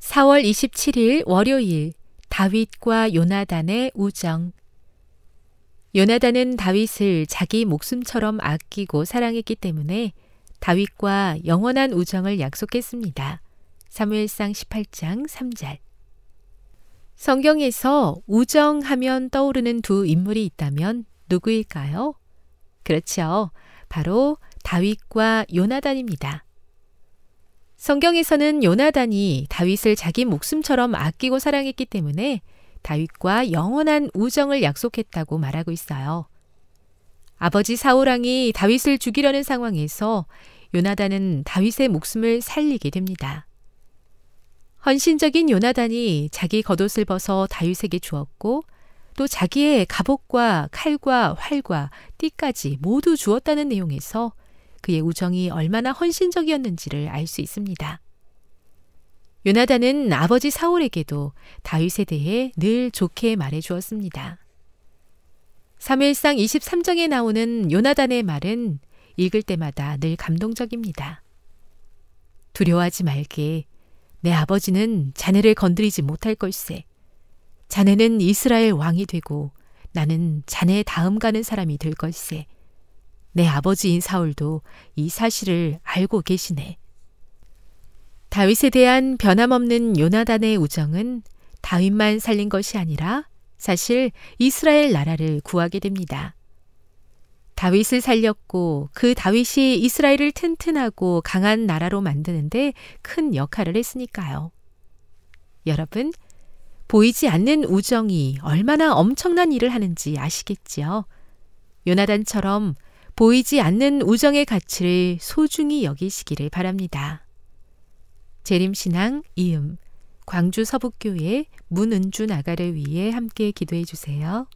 4월 27일 월요일 다윗과 요나단의 우정 요나단은 다윗을 자기 목숨처럼 아끼고 사랑했기 때문에 다윗과 영원한 우정을 약속했습니다. 사무엘상 18장 3절 성경에서 우정하면 떠오르는 두 인물이 있다면 누구일까요? 그렇죠. 바로 다윗과 요나단입니다. 성경에서는 요나단이 다윗을 자기 목숨처럼 아끼고 사랑했기 때문에 다윗과 영원한 우정을 약속했다고 말하고 있어요. 아버지 사우랑이 다윗을 죽이려는 상황에서 요나단은 다윗의 목숨을 살리게 됩니다. 헌신적인 요나단이 자기 겉옷을 벗어 다윗에게 주었고 또 자기의 갑옷과 칼과 활과 띠까지 모두 주었다는 내용에서 그의 우정이 얼마나 헌신적이었는지를 알 수 있습니다. 요나단은 아버지 사울에게도 다윗에 대해 늘 좋게 말해 주었습니다. 3일상 23장에 나오는 요나단의 말은 읽을 때마다 늘 감동적입니다. 두려워하지 말게. 내 아버지는 자네를 건드리지 못할 걸세. 자네는 이스라엘 왕이 되고 나는 자네 다음 가는 사람이 될 걸세. 내 아버지인 사울도 이 사실을 알고 계시네. 다윗에 대한 변함없는 요나단의 우정은 다윗만 살린 것이 아니라 사실 이스라엘 나라를 구하게 됩니다. 다윗을 살렸고 그 다윗이 이스라엘을 튼튼하고 강한 나라로 만드는데 큰 역할을 했으니까요. 여러분, 보이지 않는 우정이 얼마나 엄청난 일을 하는지 아시겠지요? 요나단처럼 보이지 않는 우정의 가치를 소중히 여기시기를 바랍니다. 재림신앙 이음 광주 서북교회 문은주 나가를 위해 함께 기도해 주세요.